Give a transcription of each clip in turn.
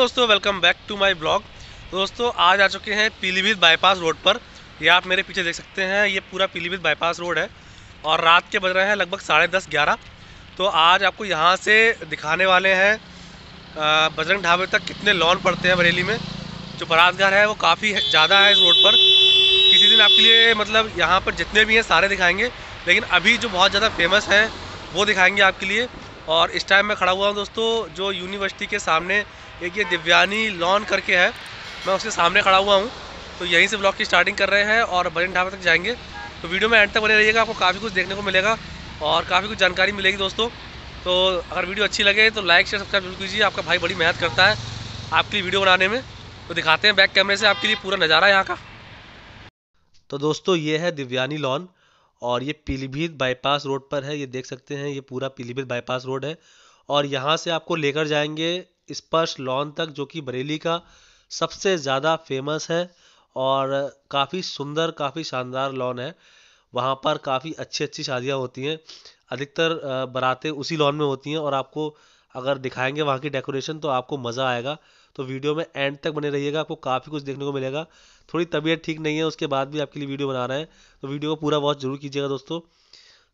दोस्तों welcome back to my blog दोस्तों आज आ चुके हैं पीलीभीत बाईपास रोड पर ये आप मेरे पीछे देख सकते हैं ये पूरा पीलीभीत बाईपास रोड है और रात के बज रहे हैं लगभग साढ़े दस ग्यारह तो आज आपको यहाँ से दिखाने वाले हैं बजरंग ढाबे तक कितने लॉन पड़ते हैं बरेली में जो घर है वो काफ़ी ज़्यादा है इस रोड पर किसी दिन आपके लिए मतलब यहाँ पर जितने भी हैं सारे दिखाएँगे लेकिन अभी जो बहुत ज़्यादा फेमस हैं वो दिखाएँगे आपके लिए और इस टाइम मैं खड़ा हुआ हूँ दोस्तों जो यूनिवर्सिटी के सामने एक ये दिव्यानी लॉन करके है मैं उसके सामने खड़ा हुआ हूँ तो यहीं से ब्लॉग की स्टार्टिंग कर रहे हैं और बजन ढाबा तक जाएंगे तो वीडियो में एंड तक बने रहिएगा आपको काफ़ी कुछ देखने को मिलेगा और काफ़ी कुछ जानकारी मिलेगी दोस्तों तो अगर वीडियो अच्छी लगे तो लाइक शेयर सब्सक्राइब जरूर कीजिए आपका भाई बड़ी मेहनत करता है आपके लिए वीडियो बनाने में तो दिखाते हैं बैक कैमरे से आपके लिए पूरा नज़ारा यहाँ का तो दोस्तों ये है दिव्यानी लॉन और ये पीलीभीत बाईपास रोड पर है ये देख सकते हैं ये पूरा पीलीभीत बाईपास रोड है और यहाँ से आपको लेकर जाएंगे स्पर्श लॉन तक जो कि बरेली का सबसे ज़्यादा फेमस है और काफ़ी सुंदर काफ़ी शानदार लॉन है वहाँ पर काफ़ी अच्छी अच्छी शादियाँ होती हैं अधिकतर बरातें उसी लॉन में होती हैं और आपको अगर दिखाएंगे वहाँ की डेकोरेशन तो आपको मज़ा आएगा तो वीडियो में एंड तक बने रहिएगा आपको काफ़ी कुछ देखने को मिलेगा थोड़ी तबीयत ठीक नहीं है उसके बाद भी आपके लिए वीडियो बना रहे हैं तो वीडियो को पूरा वॉच जरूर कीजिएगा दोस्तों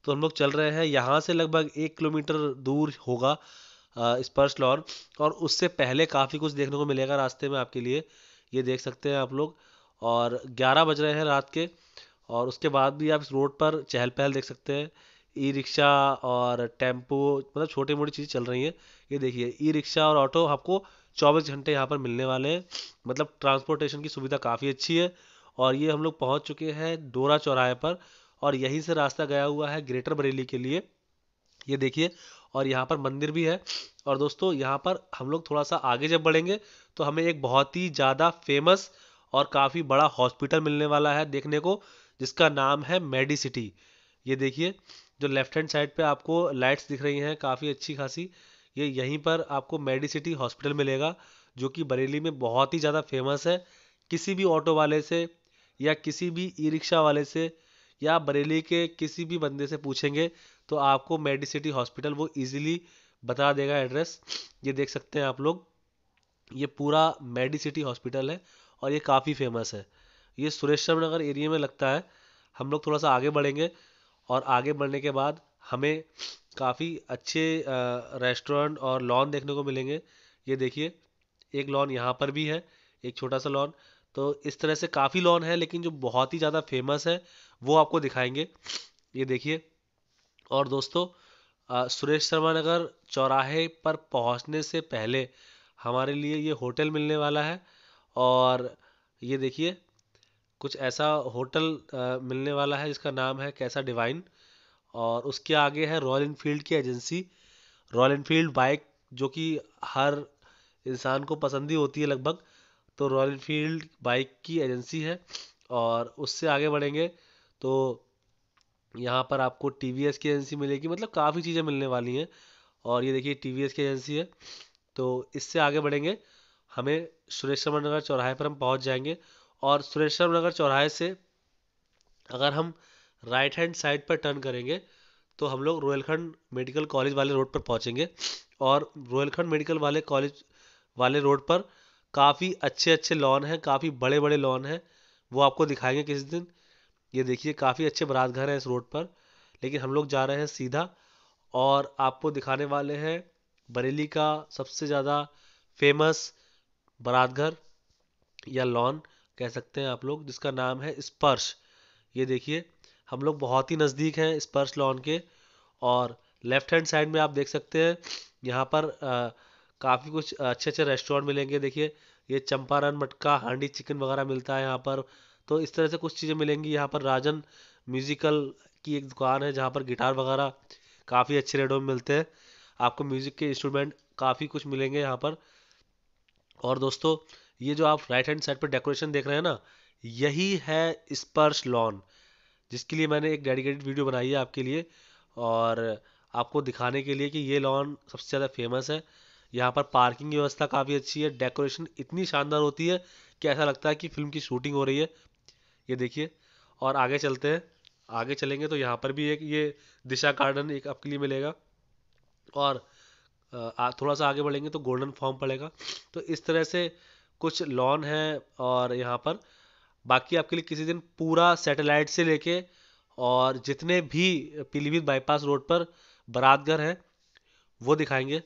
तो हम लोग चल रहे हैं यहाँ से लगभग एक किलोमीटर दूर होगा स्पर्श लॉन और उससे पहले काफ़ी कुछ देखने को मिलेगा रास्ते में आपके लिए ये देख सकते हैं आप लोग और ग्यारह बज रहे हैं रात के और उसके बाद भी आप इस रोड पर चहल पहल देख सकते हैं ई रिक्शा और टेम्पो मतलब छोटी मोटी चीज़ें चल रही हैं ये देखिए ई रिक्शा और ऑटो आपको चौबीस घंटे यहाँ पर मिलने वाले हैं मतलब ट्रांसपोर्टेशन की सुविधा काफ़ी अच्छी है और ये हम लोग पहुँच चुके हैं डोरा चौराहे पर और यहीं से रास्ता गया हुआ है ग्रेटर बरेली के लिए ये देखिए और यहाँ पर मंदिर भी है और दोस्तों यहाँ पर हम लोग थोड़ा सा आगे जब बढ़ेंगे तो हमें एक बहुत ही ज़्यादा फेमस और काफ़ी बड़ा हॉस्पिटल मिलने वाला है देखने को जिसका नाम है मेडिसिटी ये देखिए जो लेफ्ट हैंड साइड पे आपको लाइट्स दिख रही हैं काफ़ी अच्छी खासी ये यहीं पर आपको मेडिसिटी हॉस्पिटल मिलेगा जो कि बरेली में बहुत ही ज़्यादा फेमस है किसी भी ऑटो वाले से या किसी भी ई रिक्शा वाले से या बरेली के किसी भी बंदे से पूछेंगे तो आपको मेडिसिटी हॉस्पिटल वो इजीली बता देगा एड्रेस ये देख सकते हैं आप लोग ये पूरा मेडिसिटी हॉस्पिटल है और ये काफ़ी फेमस है ये सुरेश्वर नगर एरिया में लगता है हम लोग थोड़ा सा आगे बढ़ेंगे और आगे बढ़ने के बाद हमें काफ़ी अच्छे रेस्टोरेंट और लॉन देखने को मिलेंगे ये देखिए एक लॉन यहाँ पर भी है एक छोटा सा लॉन तो इस तरह से काफ़ी लॉन है लेकिन जो बहुत ही ज़्यादा फेमस है वो आपको दिखाएंगे ये देखिए और दोस्तों आ, सुरेश शर्मा नगर चौराहे पर पहुंचने से पहले हमारे लिए ये होटल मिलने वाला है और ये देखिए कुछ ऐसा होटल आ, मिलने वाला है जिसका नाम है कैसा डिवाइन और उसके आगे है रॉयल इनफील्ड की एजेंसी रॉयल इनफील्ड बाइक जो कि हर इंसान को पसंद ही होती है लगभग तो रॉयल इनफील्ड बाइक की एजेंसी है और उससे आगे बढ़ेंगे तो यहाँ पर आपको टी वी एस की एजेंसी मिलेगी मतलब काफ़ी चीज़ें मिलने वाली हैं और ये देखिए टी वी एस की एजेंसी है तो इससे आगे बढ़ेंगे हमें सुरेश्वर नगर चौराहे पर हम पहुँच जाएंगे और सुरेश्वर नगर चौराहे से अगर हम राइट हैंड साइड पर टर्न करेंगे तो हम लोग रोयलखंड मेडिकल कॉलेज वाले रोड पर पहुँचेंगे और रोयलखंड मेडिकल वाले कॉलेज वाले रोड पर काफ़ी अच्छे अच्छे लॉन हैं काफ़ी बड़े बड़े लॉन हैं वो आपको दिखाएंगे किसी दिन ये देखिए काफ़ी अच्छे बारात घर हैं इस रोड पर लेकिन हम लोग जा रहे हैं सीधा और आपको दिखाने वाले हैं बरेली का सबसे ज़्यादा फेमस बारात घर या लॉन कह सकते हैं आप लोग जिसका नाम है स्पर्श ये देखिए हम लोग बहुत ही नज़दीक हैं स्पर्श लॉन के और लेफ्ट हैंड साइड में आप देख सकते हैं यहाँ पर काफ़ी कुछ अच्छे अच्छे रेस्टोरेंट मिलेंगे देखिए ये चंपारण मटका हांडी चिकन वगैरह मिलता है यहाँ पर तो इस तरह से कुछ चीज़ें मिलेंगी यहाँ पर राजन म्यूज़िकल की एक दुकान है जहाँ पर गिटार वगैरह काफ़ी अच्छे रेटों में मिलते हैं आपको म्यूज़िक के इंस्ट्रूमेंट काफ़ी कुछ मिलेंगे यहाँ पर और दोस्तों ये जो आप राइट हैंड साइड पर डेकोरेशन देख रहे हैं ना यही है स्पर्श लॉन जिसके लिए मैंने एक डेडिकेटेड वीडियो बनाई है आपके लिए और आपको दिखाने के लिए कि ये लॉन सबसे ज़्यादा फेमस है यहाँ पर पार्किंग की व्यवस्था काफ़ी अच्छी है डेकोरेशन इतनी शानदार होती है कि ऐसा लगता है कि फिल्म की शूटिंग हो रही है ये देखिए और आगे चलते हैं आगे चलेंगे तो यहाँ पर भी एक ये दिशा गार्डन एक आपके लिए मिलेगा और थोड़ा सा आगे बढ़ेंगे तो गोल्डन फॉर्म पड़ेगा तो इस तरह से कुछ लॉन है और यहाँ पर बाकी आपके लिए किसी दिन पूरा सैटेलाइट से लेके और जितने भी पीलीभीत बाईपास रोड पर बारातघर हैं वो दिखाएंगे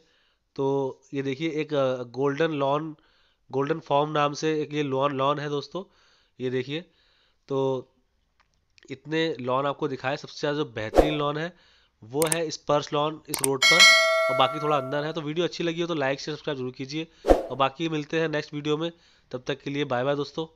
तो ये देखिए एक गोल्डन लॉन गोल्डन फॉर्म नाम से एक ये लॉन लॉन है दोस्तों ये देखिए तो इतने लॉन आपको दिखाए सबसे ज़्यादा जो बेहतरीन लॉन है वो है इस पर्स लॉन इस रोड पर और बाकी थोड़ा अंदर है तो वीडियो अच्छी लगी हो तो लाइक शेयर सब्सक्राइब जरूर कीजिए और बाकी मिलते हैं नेक्स्ट वीडियो में तब तक के लिए बाय बाय दोस्तों